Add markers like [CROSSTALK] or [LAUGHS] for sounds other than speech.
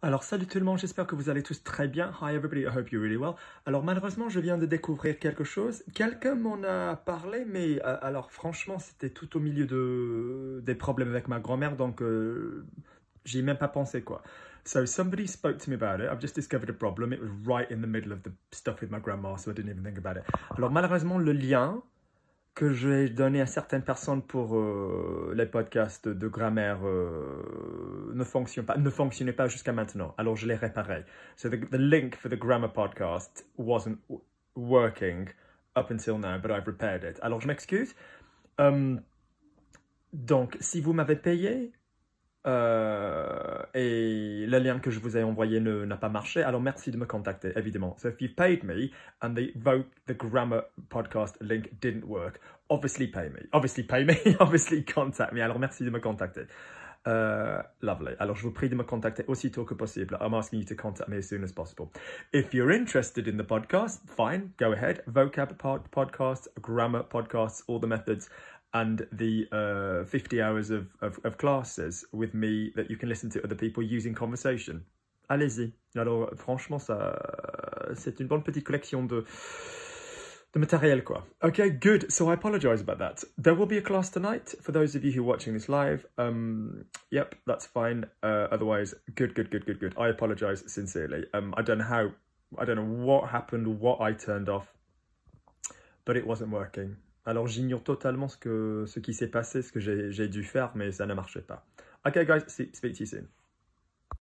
Alors salut tout le monde, j'espère que vous allez tous très bien. Hi everybody, I hope you're really well. Alors malheureusement, je viens de découvrir quelque chose. Quelqu'un m'en a parlé, mais euh, alors franchement, c'était tout au milieu de des problèmes avec ma grand-mère, donc euh, j'y ai même pas pensé quoi. So somebody spoke to me about it. I've just discovered a problem. It was right in the middle of the stuff with my grandma, so I didn't even think about it. Alors malheureusement, le lien que j'ai donné à certaines personnes pour euh, les podcasts de grammaire euh, ne fonctionne pas, ne pas jusqu'à maintenant. Alors je l'ai réparé. So the, the, link for the grammar podcast wasn't working up until now, but I've repaired it. Alors je m'excuse. Hum, donc si vous m'avez payé euh, et le lien que je vous ai envoyé n'a pas marché, alors merci de me contacter, évidemment. So if you paid me and the Vote the Grammar podcast link didn't work, obviously pay me. Obviously pay me, [LAUGHS] obviously contact me. Alors merci de me contacter. Euh, lovely. Alors, je vous prie de me contacter aussi tôt que possible. I'm asking you to contact me as soon as possible. If you're interested in the podcast, fine, go ahead. Vocab podcast, podcast, grammar podcasts, all the methods. and the uh, 50 hours of, of, of, classes with me that you can listen to other people using conversation. Allez-y. Alors, franchement, ça, c'est une bonne petite collection de, de matériel, quoi. Okay, good. So I apologize about that. There will be a class tonight for those of you who are watching this live. Um, yep, that's fine. Uh, otherwise, good, good, good, good, good. I apologize sincerely. Um, I don't know how, I don't know what happened, what I turned off, but it wasn't working. Alors j'ignore totalement ce, que, ce qui s'est passé, ce que j'ai dû faire, mais ça ne marchait pas. Ok guys, see, speak to